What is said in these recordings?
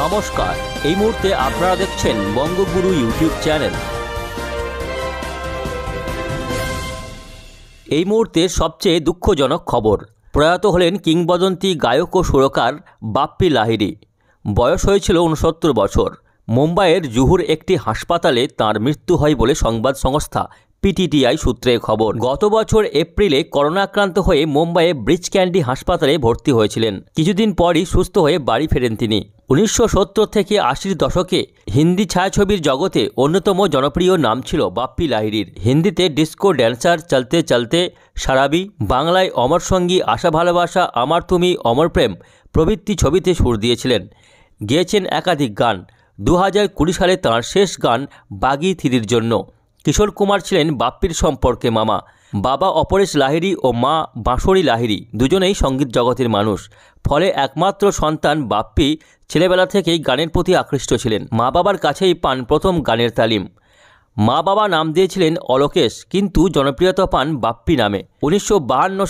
নমস্কার এই মুহূর্তে আপনারা দেখছেন বঙ্গগুরু ইউটিউব চ্যানেল এই মুহূর্তে সবচেয়ে দুঃখজনক খবর প্রয়াত হলেন কিংবদন্তি গায়ক ও সুরকার বাপ্পি লাহিরি বয়স হয়েছিল উনসত্তর বছর মুম্বাইয়ের জুহুর একটি হাসপাতালে তার মৃত্যু হয় বলে সংবাদ সংস্থা পিটিটিআই সূত্রে খবর গত বছর এপ্রিলে করোনা আক্রান্ত হয়ে মুম্বাইয়ে ব্রিজ ক্যান্ডি হাসপাতালে ভর্তি হয়েছিলেন কিছুদিন পরই সুস্থ হয়ে বাড়ি ফেরেন তিনি উনিশশো থেকে আশির দশকে হিন্দি ছায়াছবির জগতে অন্যতম জনপ্রিয় নাম ছিল বাপ্পি লাহিরির হিন্দিতে ডিস্কো ড্যান্সার চলতে চলতে সারাবি বাংলায় অমর সঙ্গী আশা ভালোবাসা আমার তুমি অমর প্রেম প্রভৃতি ছবিতে সুর দিয়েছিলেন গেয়েছেন একাধিক গান দু সালে তাঁর শেষ গান বাগি থিরির জন্য কিশোর কুমার ছিলেন বাপ্পির সম্পর্কে মামা বাবা অপরেশ লাহিড়ি ও মা বাঁশরী লাহিড়ি দুজনেই সঙ্গীত জগতের মানুষ ফলে একমাত্র সন্তান বাপ্পি ছেলেবেলা থেকেই গানের প্রতি আকৃষ্ট ছিলেন মা বাবার কাছেই পান প্রথম গানের তালিম মা বাবা নাম দিয়েছিলেন অলোকেশ কিন্তু জনপ্রিয়তা পান বাপ্পি নামে উনিশশো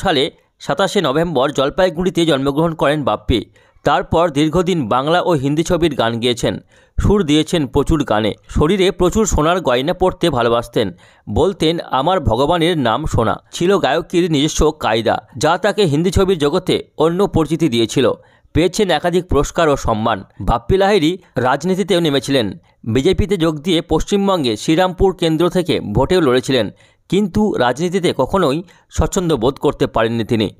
সালে সাতাশে নভেম্বর জলপাইগুড়িতে জন্মগ্রহণ করেন বাপ্পি তারপর দীর্ঘদিন বাংলা ও হিন্দি ছবির গান গেয়েছেন সুর দিয়েছেন প্রচুর গানে শরীরে প্রচুর সোনার গয়না পড়তে ভালোবাসতেন বলতেন আমার ভগবানের নাম সোনা ছিল গায়কীর নিজস্ব কায়দা যা তাকে হিন্দি ছবির জগতে অন্য পরিচিতি দিয়েছিল পেয়েছেন একাধিক পুরস্কার ও সম্মান বাপ্পি লাহিরি রাজনীতিতেও নেমেছিলেন বিজেপিতে যোগ দিয়ে পশ্চিমবঙ্গে শ্রীরামপুর কেন্দ্র থেকে ভোটেও লড়েছিলেন কিন্তু রাজনীতিতে কখনোই স্বচ্ছন্দ বোধ করতে পারেননি তিনি